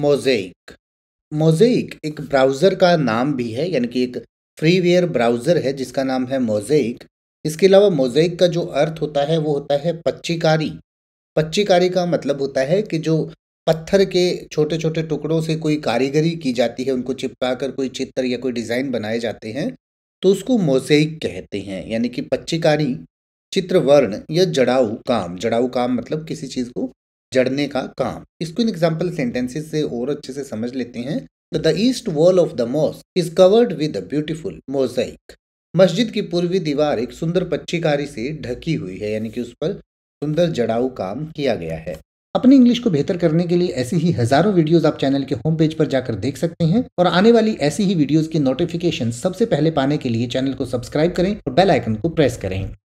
mosaic mosaic एक browser का नाम भी है यानी कि एक फ्रीवेयर ब्राउज़र है जिसका नाम है मोजेक इसके अलावा मोजेक का जो अर्थ होता है वो होता है पच्चीकारी पच्चीकारी का मतलब होता है कि जो पत्थर के छोटे छोटे टुकड़ों से कोई कारीगरी की जाती है उनको चिपका कर कोई चित्र या कोई डिज़ाइन बनाए जाते हैं तो उसको मोजेक कहते हैं यानी कि पच्चीकारी चित्रवर्ण या जड़ाऊ काम जड़ाऊ काम मतलब किसी चीज़ को जड़ने का काम इसको इन एग्जाम्पल सेंटेंसेस से और अच्छे से समझ लेते हैं the east wall of the mosque is covered with beautiful mosaic मस्जिद की पूर्वी दीवार एक सुंदर पच्चीकारी से ढकी हुई है यानी कि उस पर सुंदर जड़ाऊ काम किया गया है अपनी इंग्लिश को बेहतर करने के लिए ऐसी ही हजारों वीडियोस आप चैनल के होम पेज पर जाकर देख सकते हैं और आने वाली ऐसी ही वीडियोस की नोटिफिकेशन सबसे पहले पाने के लिए चैनल को सब्सक्राइब करें और बेल आइकन को प्रेस करें